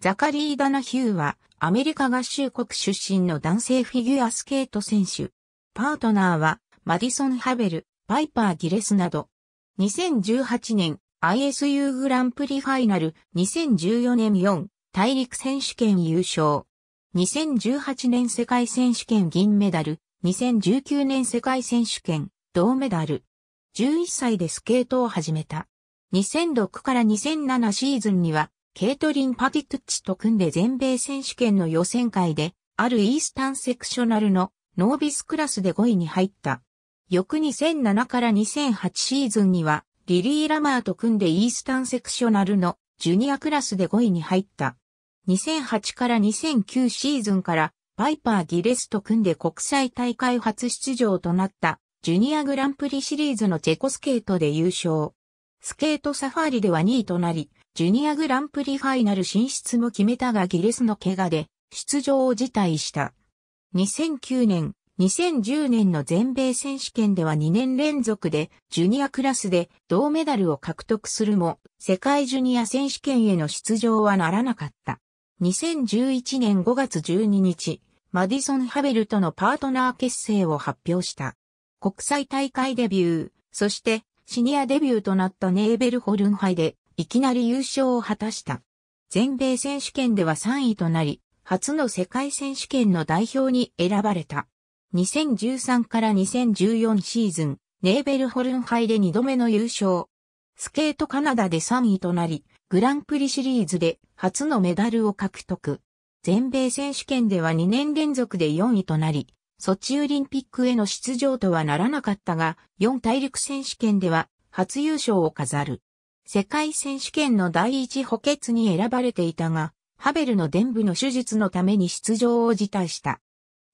ザカリー・ダナヒューは、アメリカ合衆国出身の男性フィギュアスケート選手。パートナーは、マディソン・ハベル、パイパー・ギレスなど。2018年、ISU グランプリファイナル、2014年4、大陸選手権優勝。2018年世界選手権銀メダル、2019年世界選手権、銅メダル。11歳でスケートを始めた。2006から2007シーズンには、ケイトリン・パティトゥッチと組んで全米選手権の予選会で、あるイースタンセクショナルのノービスクラスで5位に入った。翌2007から2008シーズンには、リリー・ラマーと組んでイースタンセクショナルのジュニアクラスで5位に入った。2008から2009シーズンからバイパー・ギレスと組んで国際大会初出場となったジュニアグランプリシリーズのチェコスケートで優勝。スケートサファーリでは2位となり、ジュニアグランプリファイナル進出も決めたがギレスの怪我で出場を辞退した。2009年、2010年の全米選手権では2年連続でジュニアクラスで銅メダルを獲得するも世界ジュニア選手権への出場はならなかった。2011年5月12日、マディソン・ハベルとのパートナー結成を発表した。国際大会デビュー、そしてシニアデビューとなったネーベルホルン杯でいきなり優勝を果たした。全米選手権では3位となり、初の世界選手権の代表に選ばれた。2013から2014シーズン、ネーベルホルン杯で2度目の優勝。スケートカナダで3位となり、グランプリシリーズで初のメダルを獲得。全米選手権では2年連続で4位となり、ソチオリンピックへの出場とはならなかったが、4大陸選手権では初優勝を飾る。世界選手権の第一補欠に選ばれていたが、ハベルの伝部の手術のために出場を辞退した。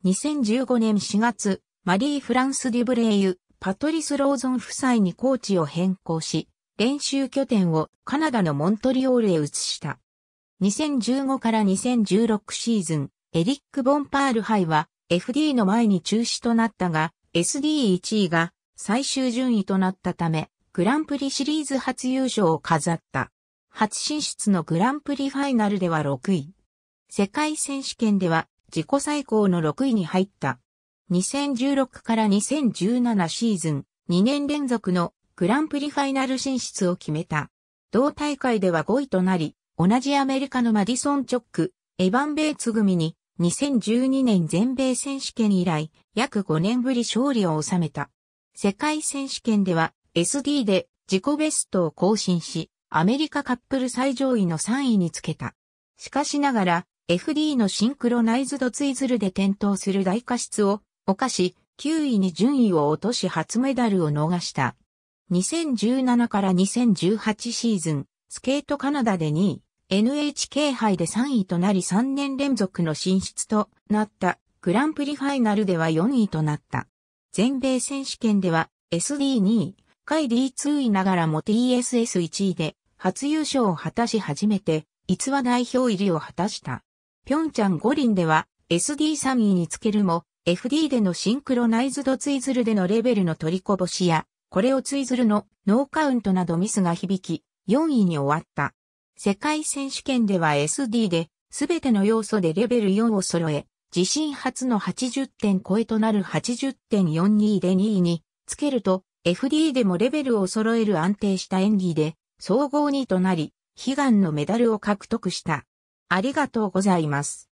2015年4月、マリー・フランス・デュブレイユ、パトリス・ローゾン夫妻にコーチを変更し、練習拠点をカナダのモントリオールへ移した。2015から2016シーズン、エリック・ボンパール杯は FD の前に中止となったが、SD1 位が最終順位となったため、グランプリシリーズ初優勝を飾った。初進出のグランプリファイナルでは6位。世界選手権では自己最高の6位に入った。2016から2017シーズン2年連続のグランプリファイナル進出を決めた。同大会では5位となり、同じアメリカのマディソン・チョック、エヴァン・ベイツ組に2012年全米選手権以来約5年ぶり勝利を収めた。世界選手権では SD で自己ベストを更新し、アメリカカップル最上位の3位につけた。しかしながら、FD のシンクロナイズドツイズルで転倒する大過失を犯し、9位に順位を落とし初メダルを逃した。2017から2018シーズン、スケートカナダで2位、NHK 杯で3位となり3年連続の進出となったグランプリファイナルでは4位となった。全米選手権では SD2 位、回 D2 位ながらも TSS1 位で初優勝を果たし初めて逸話代表入りを果たした。ピョンチャン五輪では SD3 位につけるも FD でのシンクロナイズドツイズルでのレベルの取りこぼしやこれをツイズルのノーカウントなどミスが響き4位に終わった。世界選手権では SD で全ての要素でレベル4を揃え自身初の80点超えとなる80.42で2位につけると FD でもレベルを揃える安定した演技で、総合2となり、悲願のメダルを獲得した。ありがとうございます。